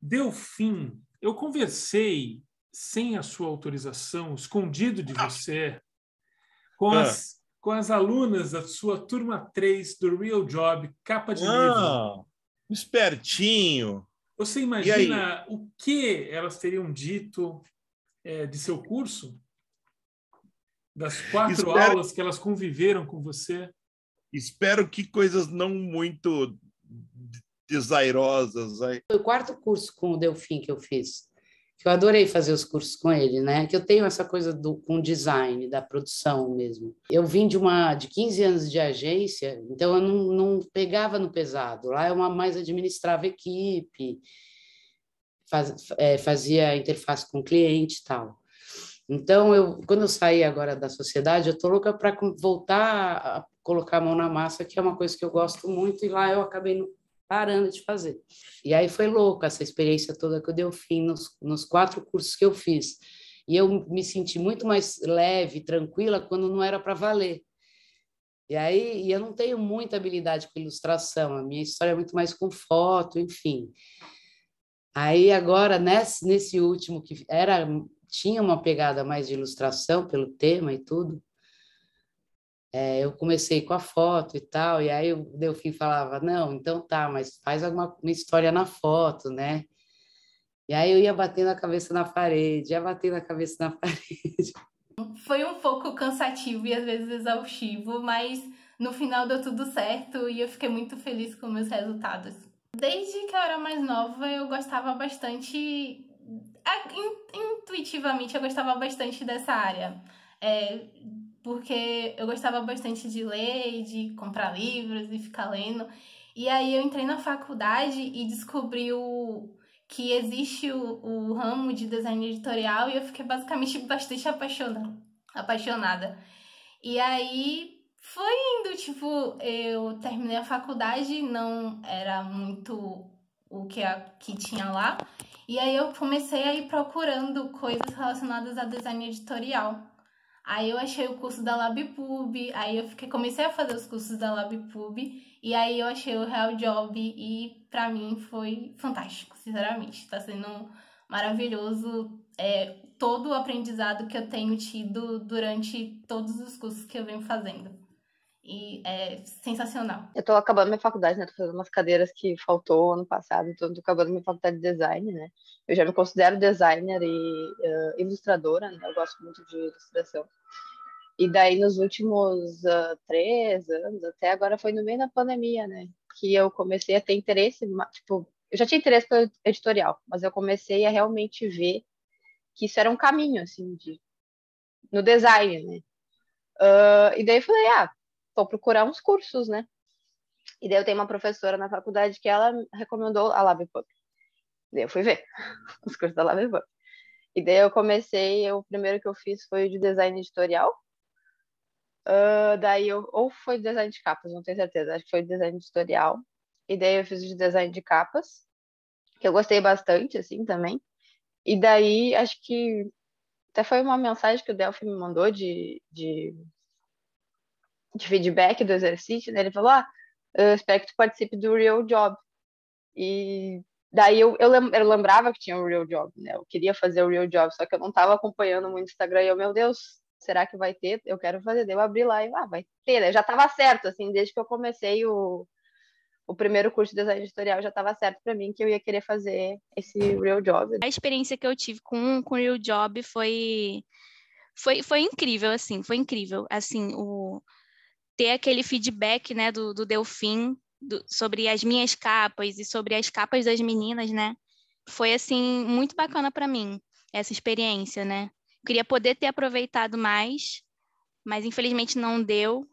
deu fim. Eu conversei sem a sua autorização, escondido de você, com ah. as, com as alunas da sua turma 3 do Real Job, capa de Uau, ah, livro. Espertinho. Você imagina o que elas teriam dito é, de seu curso? Das quatro Espero... aulas que elas conviveram com você? Espero que coisas não muito desairosas aí. Foi o quarto curso com o Delfim que eu fiz. Que eu adorei fazer os cursos com ele, né? Que eu tenho essa coisa do com design, da produção mesmo. Eu vim de uma de 15 anos de agência, então eu não, não pegava no pesado. Lá eu mais administrava equipe, faz, é, fazia interface com cliente e tal. Então, eu, quando eu saí agora da sociedade, eu tô louca para voltar a colocar a mão na massa, que é uma coisa que eu gosto muito, e lá eu acabei parando de fazer. E aí foi louco essa experiência toda que eu dei o fim nos, nos quatro cursos que eu fiz. E eu me senti muito mais leve, tranquila, quando não era para valer. E aí, e eu não tenho muita habilidade com ilustração, a minha história é muito mais com foto, enfim. Aí agora, nesse, nesse último que era tinha uma pegada mais de ilustração pelo tema e tudo, é, eu comecei com a foto e tal, e aí o Delfim falava, não, então tá, mas faz alguma uma história na foto, né? E aí eu ia batendo a cabeça na parede, ia batendo a cabeça na parede. Foi um pouco cansativo e às vezes exaustivo, mas no final deu tudo certo e eu fiquei muito feliz com meus resultados. Desde que eu era mais nova, eu gostava bastante. É, intuitivamente, eu gostava bastante dessa área. É, porque eu gostava bastante de ler e de comprar livros e ficar lendo. E aí eu entrei na faculdade e descobri o, que existe o, o, ramo de design editorial e eu fiquei basicamente bastante apaixonada. apaixonada. E aí foi indo, tipo, eu terminei a faculdade, não era muito o que, a, que tinha lá. E aí eu comecei a ir procurando coisas relacionadas a design editorial. Aí eu achei o curso da LabPub, aí eu fiquei, comecei a fazer os cursos da LabPub, e aí eu achei o Real Job e para mim foi fantástico, sinceramente. Tá sendo maravilhoso é, todo o aprendizado que eu tenho tido durante todos os cursos que eu venho fazendo. E é sensacional. Eu tô acabando minha faculdade, né? Tô fazendo umas cadeiras que faltou ano passado, então tô acabando minha faculdade de design, né? Eu já me considero designer e uh, ilustradora, né? Eu gosto muito de ilustração. E daí, nos últimos uh, três anos, até agora foi no meio da pandemia, né? Que eu comecei a ter interesse, tipo, eu já tinha interesse pelo editorial, mas eu comecei a realmente ver que isso era um caminho, assim, de, no design, né? Uh, e daí eu falei, ah, vou procurar uns cursos, né? E daí eu tenho uma professora na faculdade que ela recomendou a LabPub. Daí eu fui ver os cursos da LabPub. E daí eu comecei, o primeiro que eu fiz foi o de design editorial. Uh, daí eu, ou foi design de capas, não tenho certeza, acho que foi design editorial. E daí eu fiz o de design de capas, que eu gostei bastante, assim, também. E daí, acho que até foi uma mensagem que o Delphi me mandou de, de de feedback do exercício, né? Ele falou, ah, eu espero que tu participe do Real Job. E daí eu, eu, lembrava que tinha o Real Job, né? Eu queria fazer o Real Job, só que eu não estava acompanhando muito o Instagram. E eu, meu Deus, será que vai ter? Eu quero fazer. Daí eu abri lá e, ah, vai ter. Eu né? já estava certo, assim, desde que eu comecei o, o primeiro curso de design editorial, já estava certo para mim que eu ia querer fazer esse Real Job. Né? A experiência que eu tive com, com o Real Job foi... Foi, foi incrível, assim, foi incrível. Assim, o, ter aquele feedback né, do, do Delfim do, sobre as minhas capas e sobre as capas das meninas, né? Foi, assim, muito bacana para mim, essa experiência, né? Queria poder ter aproveitado mais, mas infelizmente não deu.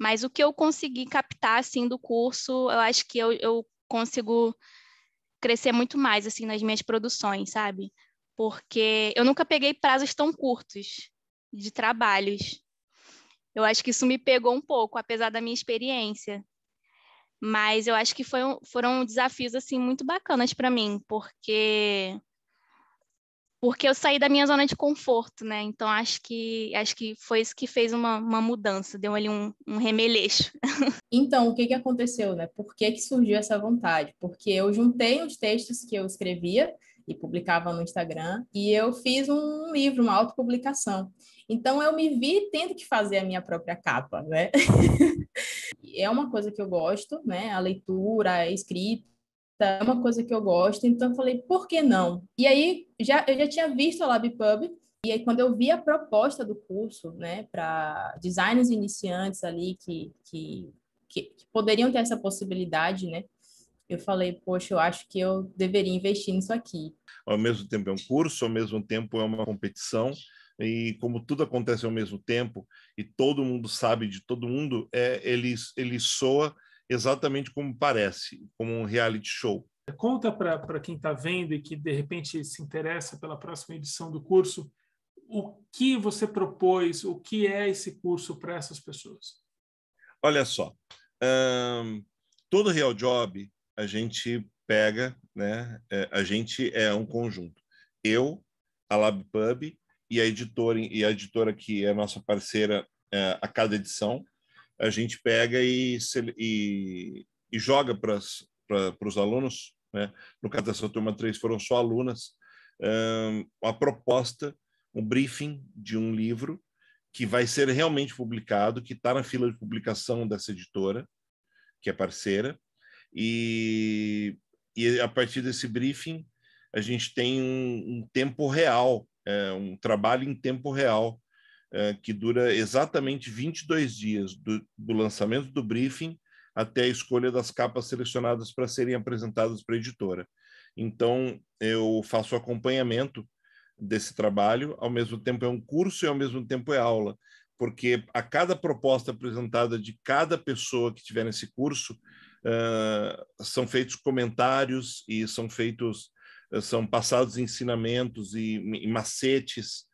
Mas o que eu consegui captar, assim, do curso, eu acho que eu, eu consigo crescer muito mais, assim, nas minhas produções, sabe? Porque eu nunca peguei prazos tão curtos de trabalhos. Eu acho que isso me pegou um pouco, apesar da minha experiência. Mas eu acho que foram desafios assim muito bacanas para mim, porque porque eu saí da minha zona de conforto, né? Então acho que acho que foi isso que fez uma, uma mudança, deu ali um, um remeleixo. Então o que que aconteceu, né? Por que que surgiu essa vontade? Porque eu juntei os textos que eu escrevia e publicava no Instagram e eu fiz um livro, uma autopublicação. Então eu me vi tendo que fazer a minha própria capa, né? é uma coisa que eu gosto, né? A leitura, a escrita é uma coisa que eu gosto, então eu falei, por que não? E aí já eu já tinha visto a LabPub e aí quando eu vi a proposta do curso, né, para designers iniciantes ali que, que que, que poderiam ter essa possibilidade, né? eu falei, poxa, eu acho que eu deveria investir nisso aqui. Ao mesmo tempo é um curso, ao mesmo tempo é uma competição, e como tudo acontece ao mesmo tempo e todo mundo sabe de todo mundo, é, ele, ele soa exatamente como parece, como um reality show. Conta para quem está vendo e que de repente se interessa pela próxima edição do curso, o que você propôs, o que é esse curso para essas pessoas? Olha só, todo real job a gente pega, né? É, a gente é um conjunto. Eu, a LabPub e a editora e a editora que é nossa parceira é, a cada edição, a gente pega e, e, e joga para os alunos. Né? No caso dessa turma 3, foram só alunas, um, a proposta, um briefing de um livro que vai ser realmente publicado, que está na fila de publicação dessa editora, que é parceira, e, e a partir desse briefing a gente tem um, um tempo real é, um trabalho em tempo real é, que dura exatamente 22 dias do, do lançamento do briefing até a escolha das capas selecionadas para serem apresentadas para a editora. Então, eu faço acompanhamento desse trabalho, ao mesmo tempo é um curso e ao mesmo tempo é aula, porque a cada proposta apresentada de cada pessoa que tiver nesse curso, uh, são feitos comentários e são feitos eh, são passados ensinamentos e, e macetes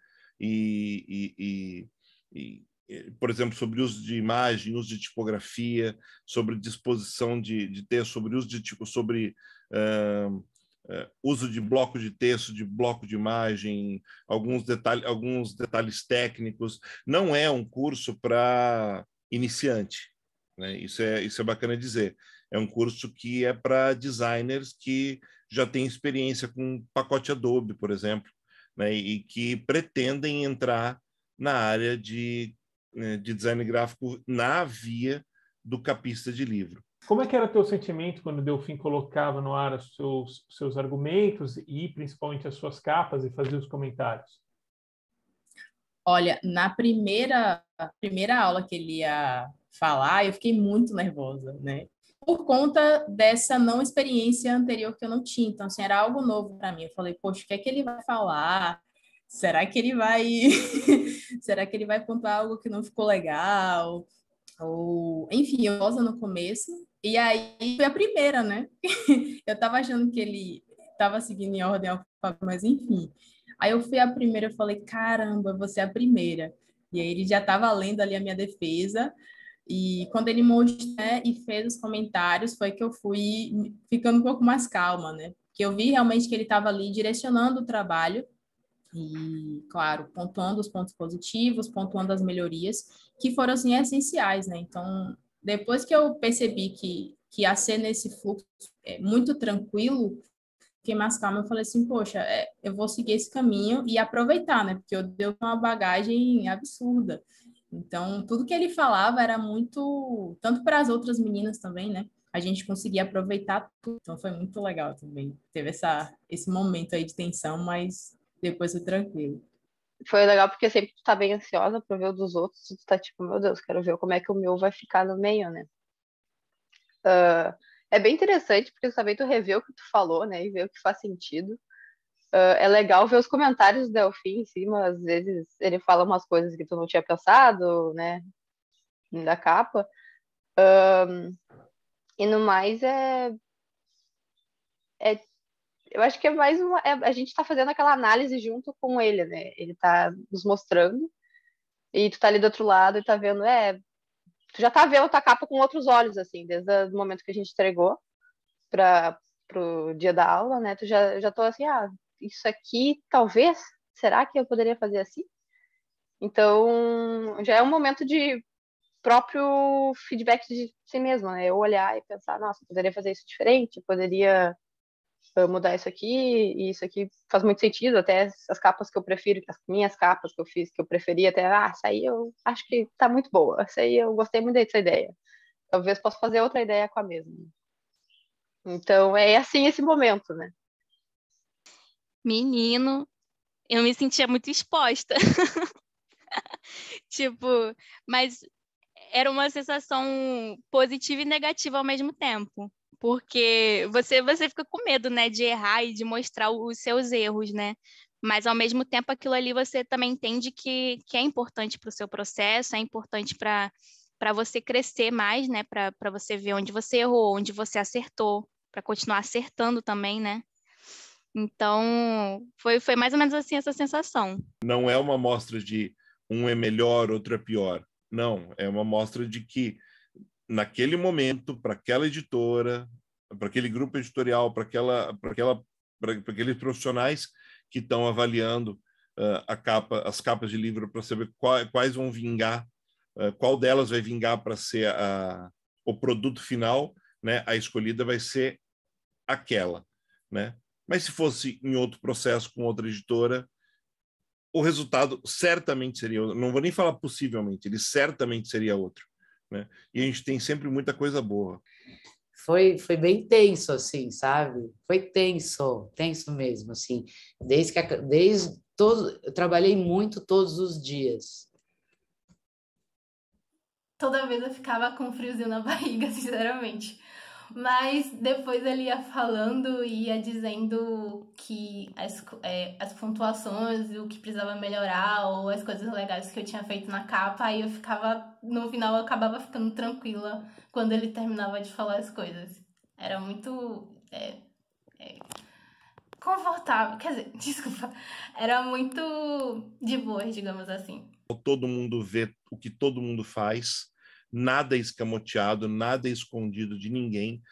e, e, e, eh, por exemplo, sobre uso de imagem, uso de tipografia, sobre disposição de, de texto, sobre uso de tipo, sobre uh, uh, uso de bloco de texto, de bloco de imagem, alguns, detalhes, alguns detalhes técnicos. Não é um curso para iniciante, né? isso, é, isso é bacana dizer. É um curso que é para designers que já têm experiência com pacote Adobe, por exemplo, né? e que pretendem entrar na área de, né, de design gráfico na via do capista de livro. Como é que era teu sentimento quando Delfim colocava no ar os seus, seus argumentos e principalmente as suas capas e fazia os comentários? Olha, na primeira primeira aula que ele ia falar, eu fiquei muito nervosa, né? por conta dessa não experiência anterior que eu não tinha. Então, assim, era algo novo para mim. Eu falei, poxa, o que é que ele vai falar? Será que ele vai. Será que ele vai contar algo que não ficou legal? Ou, enfim, eu no começo. E aí foi a primeira, né? eu tava achando que ele tava seguindo em ordem alfabética, mas enfim. Aí eu fui a primeira, eu falei, caramba, você é a primeira. E aí ele já tava lendo ali a minha defesa. E quando ele mostrou né, e fez os comentários, foi que eu fui ficando um pouco mais calma, né? Porque eu vi realmente que ele estava ali direcionando o trabalho e, claro, pontuando os pontos positivos, pontuando as melhorias, que foram, assim, essenciais, né? Então, depois que eu percebi que, que a ser nesse fluxo é muito tranquilo, fiquei mais calma, eu falei assim, poxa, é, eu vou seguir esse caminho e aproveitar, né? Porque eu dei uma bagagem absurda. Então, tudo que ele falava era muito, tanto para as outras meninas também, né? A gente conseguia aproveitar tudo. Então, foi muito legal também. Teve essa, esse momento aí de tensão, mas depois foi tranquilo. Foi legal porque sempre tu tá bem ansiosa para ver o dos outros, tu tá tipo, meu Deus, quero ver como é que o meu vai ficar no meio, né? Uh, é bem interessante porque também tu revê o que tu falou, né, e vê o que faz sentido. Uh, é legal ver os comentários do Delfim em cima, às vezes ele fala umas coisas que tu não tinha pensado, né? Da capa. Um, e no mais é, é. Eu acho que é mais uma. É, a gente está fazendo aquela análise junto com ele, né? Ele está nos mostrando. E tu tá ali do outro lado e tá vendo, é. Tu já tá vendo a tua capa com outros olhos, assim, desde o momento que a gente entregou para o dia da aula, né? Tu já, já tô assim, ah, isso aqui, talvez, será que eu poderia fazer assim? Então, já é um momento de próprio feedback de si mesma, né? Eu olhar e pensar, nossa, poderia fazer isso diferente, poderia ah, mudar isso aqui, e isso aqui faz muito sentido, até as capas que eu prefiro, as minhas capas que eu fiz, que eu preferia até, ah, essa aí eu acho que tá muito boa, essa aí eu gostei muito dessa ideia. Talvez possa fazer outra ideia com a mesma. Então, é assim esse momento, né? Menino, eu me sentia muito exposta. tipo, mas era uma sensação positiva e negativa ao mesmo tempo, porque você você fica com medo, né, de errar e de mostrar os seus erros, né? Mas ao mesmo tempo aquilo ali você também entende que, que é importante para o seu processo, é importante para para você crescer mais, né? Para você ver onde você errou, onde você acertou, para continuar acertando também, né? Então, foi, foi mais ou menos assim essa sensação. Não é uma amostra de um é melhor, outro é pior. Não, é uma amostra de que, naquele momento, para aquela editora, para aquele grupo editorial, para aquela, aquela, aqueles profissionais que estão avaliando uh, a capa, as capas de livro para saber qual, quais vão vingar, uh, qual delas vai vingar para ser a, o produto final, né? a escolhida vai ser aquela. Né? Mas se fosse em outro processo com outra editora, o resultado certamente seria Não vou nem falar possivelmente, ele certamente seria outro. Né? E a gente tem sempre muita coisa boa. Foi, foi bem tenso, assim, sabe? Foi tenso, tenso mesmo, assim. Desde que desde todo, eu trabalhei muito todos os dias. Toda vez eu ficava com um friozinho na barriga, sinceramente. Mas depois ele ia falando e ia dizendo que as, é, as pontuações, o que precisava melhorar, ou as coisas legais que eu tinha feito na capa, aí eu ficava, no final eu acabava ficando tranquila quando ele terminava de falar as coisas. Era muito. É, é, confortável, quer dizer, desculpa, era muito de boa, digamos assim. Todo mundo vê o que todo mundo faz, nada escamoteado, nada escondido de ninguém,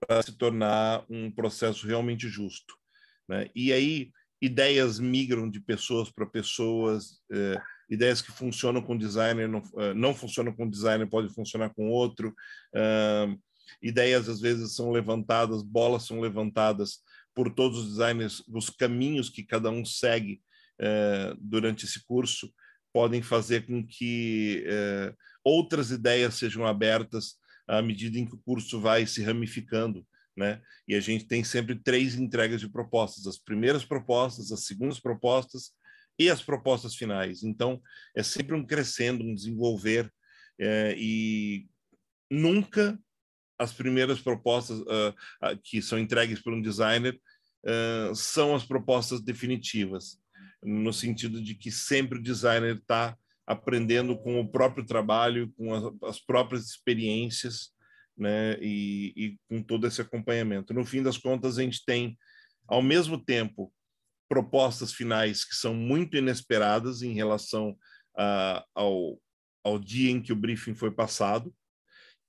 para se tornar um processo realmente justo. Né? E aí, ideias migram de pessoas para pessoas, eh, ideias que funcionam com designer, não, eh, não funcionam com designer, podem funcionar com outro. Uh, ideias, às vezes, são levantadas, bolas são levantadas por todos os designers, os caminhos que cada um segue eh, durante esse curso podem fazer com que outras ideias sejam abertas à medida em que o curso vai se ramificando. Né? E a gente tem sempre três entregas de propostas: as primeiras propostas, as segundas propostas e as propostas finais. Então, é sempre um crescendo, um desenvolver, é, e nunca as primeiras propostas uh, uh, que são entregues por um designer uh, são as propostas definitivas, no sentido de que sempre o designer está aprendendo com o próprio trabalho, com as, as próprias experiências, né? E, e, com todo esse acompanhamento. No fim das contas, a gente tem, ao mesmo tempo, propostas finais que são muito inesperadas em relação ah, ao, ao dia em que o briefing foi passado,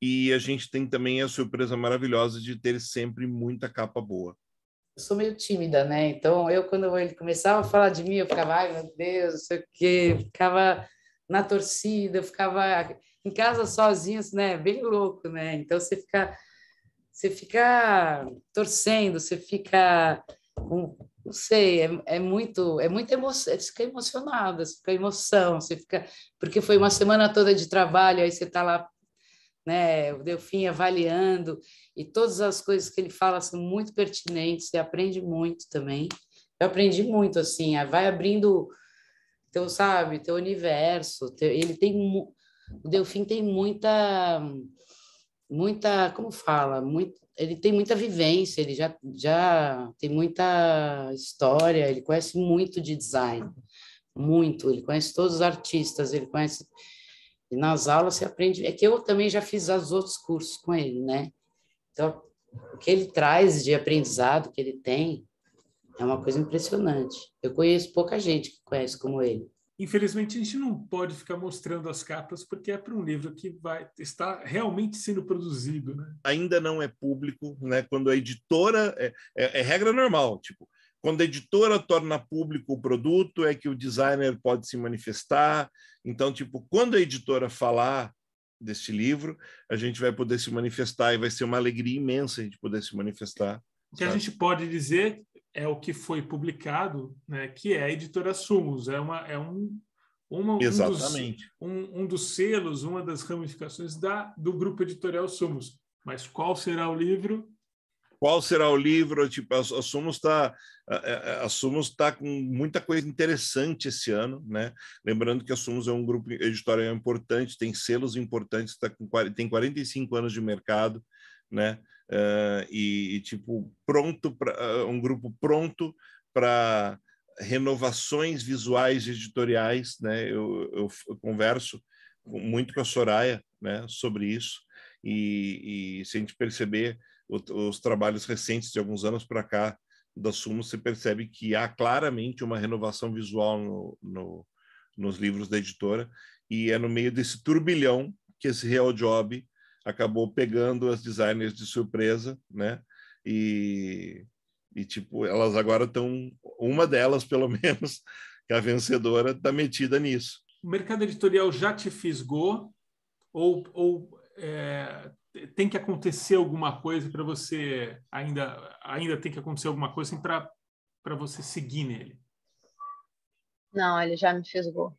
e a gente tem também a surpresa maravilhosa de ter sempre muita capa boa. Eu sou meio tímida, né? Então, eu, quando ele começava a falar de mim, eu ficava, ai meu Deus, não sei o quê, ficava na torcida, eu ficava em casa sozinho, assim, né? Bem louco, né? Então você fica você fica torcendo, você fica não sei, é, é, muito, é muito emoção, você fica emocionado, você fica emoção, você fica porque foi uma semana toda de trabalho, aí você está lá, né, o Delfim avaliando e todas as coisas que ele fala são muito pertinentes, você aprende muito também. Eu aprendi muito assim, ah, vai abrindo teu, sabe, teu universo. Teu, ele tem. O Delfim tem muita. Muita. Como fala? Muito, ele tem muita vivência, ele já, já tem muita história, ele conhece muito de design. Muito. Ele conhece todos os artistas, ele conhece. E nas aulas se aprende. É que eu também já fiz os outros cursos com ele, né? Então, o que ele traz de aprendizado que ele tem é uma coisa impressionante. Eu conheço pouca gente que conhece como ele. Infelizmente, a gente não pode ficar mostrando as capas porque é para um livro que vai estar realmente sendo produzido. Né? Ainda não é público, né? quando a editora. É, é, é regra normal, tipo, quando a editora torna público o produto, é que o designer pode se manifestar. Então, tipo, quando a editora falar deste livro, a gente vai poder se manifestar e vai ser uma alegria imensa a gente poder se manifestar. O que sabe? a gente pode dizer é o que foi publicado, né, que é a editora Sumos, é, uma, é um, uma, um, dos, um, um, dos, selos, uma das ramificações da, do grupo editorial Sumos. Mas qual será o livro? Qual será o livro? Tipo, a Sumos está a Sumos tá com muita coisa interessante esse ano, né? Lembrando que a Sumos é um grupo editorial importante, tem selos importantes, tá com, tem 45 anos de mercado, né? uh, e, e, tipo pronto para uh, ah, um grupo pronto para renovações visuais e editoriais, né? Eu, eu, eu, converso muito com a Soraya, né, sobre isso e, e se a gente perceber o, os trabalhos recentes de alguns anos para cá da Sumo, se percebe que há claramente uma renovação visual no, no, nos livros da editora e é no meio desse turbilhão que esse real job acabou pegando as designers de surpresa, né? E, e tipo, elas agora estão, uma delas pelo menos, que é a vencedora, está metida nisso. O mercado editorial já te fisgou ou, ou é, tem que acontecer alguma coisa para você ainda ainda tem que acontecer alguma coisa assim, para para você seguir nele? Não, ele já me fisgou.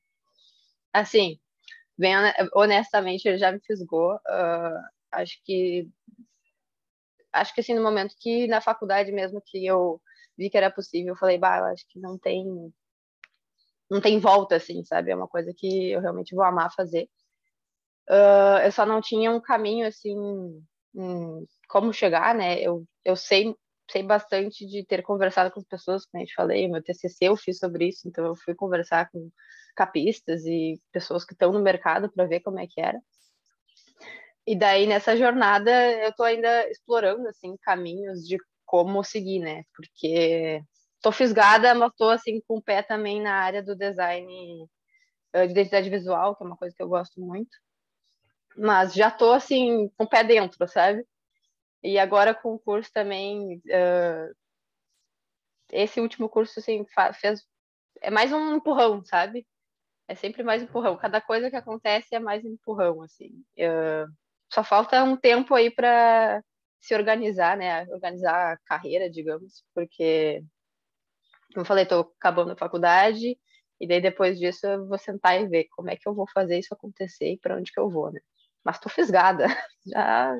Assim, bem né, honestamente, ele já me fisgou. Uh, acho que acho que assim no momento que na faculdade mesmo que eu vi que era possível, eu falei, bah, eu acho que não tem não tem volta assim, sabe? É uma coisa que eu realmente vou amar fazer. Uh, eu só não tinha um caminho assim um, como chegar, né? Eu eu sei sei bastante de ter conversado com as pessoas, como a gente falei, meu TCC eu fiz sobre isso, então eu fui conversar com capistas e pessoas que estão no mercado para ver como é que era. E daí nessa jornada eu estou ainda explorando assim caminhos de como seguir, né? Porque estou fisgada, mas estou assim com o pé também na área do design eh, de identidade visual, que é uma coisa que eu gosto muito. Mas já estou assim com o pé dentro, sabe? E agora com o curso também, uh, esse último curso assim, fez, é mais um empurrão, sabe? É sempre mais empurrão. Cada coisa que acontece é mais empurrão, assim. Uh, só falta um tempo aí para se organizar, né? Organizar a carreira, digamos, porque, como eu falei, estou acabando a faculdade, e daí depois disso eu vou sentar e ver como é que eu vou fazer isso acontecer e para onde que eu vou, né? mas tô fisgada, já,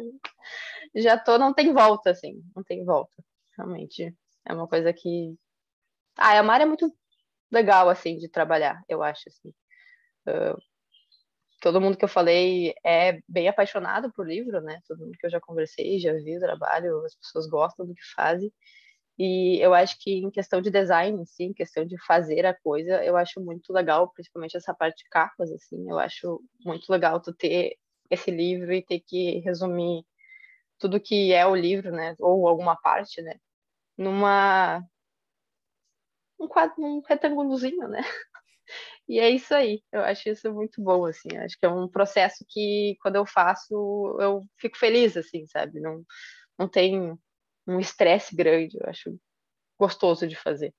já tô, não tem volta, assim, não tem volta, realmente, é uma coisa que, ah, é uma área muito legal, assim, de trabalhar, eu acho, assim, uh, todo mundo que eu falei é bem apaixonado por livro, né, todo mundo que eu já conversei, já vi o trabalho, as pessoas gostam do que fazem, e eu acho que em questão de design, sim em questão de fazer a coisa, eu acho muito legal, principalmente essa parte de capas, assim, eu acho muito legal tu ter esse livro e ter que resumir tudo que é o livro, né, ou alguma parte, né, numa um quadro, retângulozinho, né? E é isso aí. Eu acho isso muito bom, assim. acho que é um processo que quando eu faço, eu fico feliz, assim, sabe? Não, não tem um estresse grande. Eu acho gostoso de fazer.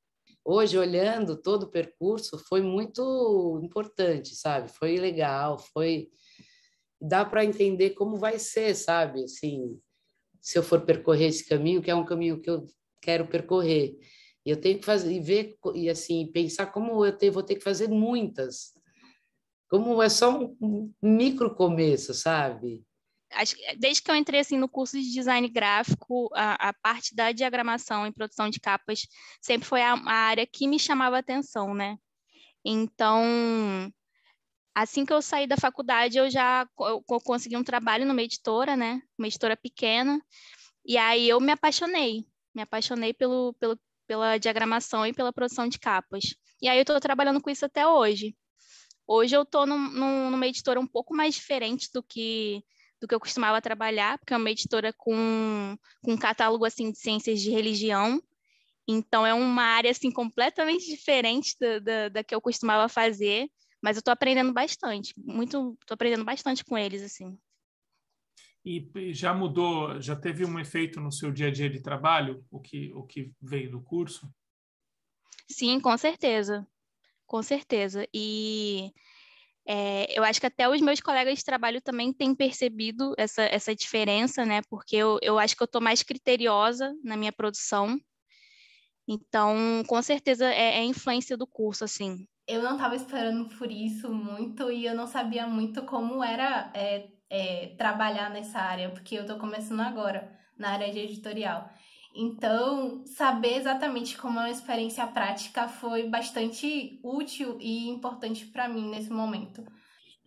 Hoje, olhando todo o percurso, foi muito importante, sabe? Foi legal, foi dá para entender como vai ser, sabe? Assim, se eu for percorrer esse caminho, que é um caminho que eu quero percorrer. E eu tenho que fazer e ver e assim pensar como eu te, vou ter que fazer muitas. Como é só um micro começo, sabe? Acho que, desde que eu entrei assim no curso de design gráfico, a, a parte da diagramação e produção de capas sempre foi a, a área que me chamava atenção, né? Então, Assim que eu saí da faculdade, eu já eu consegui um trabalho numa editora, né? Uma editora pequena. E aí eu me apaixonei. Me apaixonei pelo, pelo, pela diagramação e pela produção de capas. E aí eu estou trabalhando com isso até hoje. Hoje eu estou num, num, numa editora um pouco mais diferente do que do que eu costumava trabalhar, porque é uma editora com, com um catálogo assim de ciências de religião. Então é uma área assim completamente diferente da, da, da que eu costumava fazer. Mas eu estou aprendendo bastante, muito, estou aprendendo bastante com eles, assim. E já mudou, já teve um efeito no seu dia a dia de trabalho, o que, o que veio do curso? Sim, com certeza, com certeza. E é, eu acho que até os meus colegas de trabalho também têm percebido essa, essa diferença, né? Porque eu, eu acho que eu estou mais criteriosa na minha produção. Então, com certeza é, é influência do curso, assim eu não estava esperando por isso muito e eu não sabia muito como era é, é, trabalhar nessa área, porque eu estou começando agora na área de editorial. Então, saber exatamente como é uma experiência prática foi bastante útil e importante para mim nesse momento.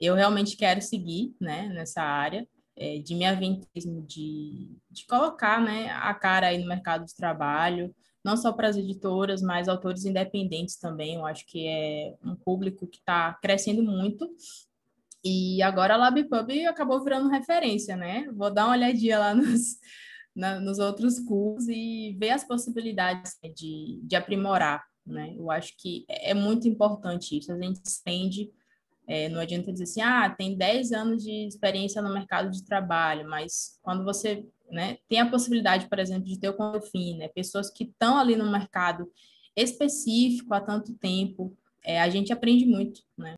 Eu realmente quero seguir né, nessa área é, de me aventismo, de, de colocar né, a cara aí no mercado de trabalho, não só para as editoras, mas autores independentes também. Eu acho que é um público que está crescendo muito. E agora a LabPub acabou virando referência, né? Vou dar uma olhadinha lá nos, na, nos outros cursos e ver as possibilidades né, de, de aprimorar, né? Eu acho que é, é muito importante isso. A gente estende é, não adianta dizer assim, ah, tem 10 anos de experiência no mercado de trabalho, mas quando você né, tem a possibilidade, por exemplo, de ter o Confim, né, pessoas que estão ali no mercado específico há tanto tempo, é, a gente aprende muito, né?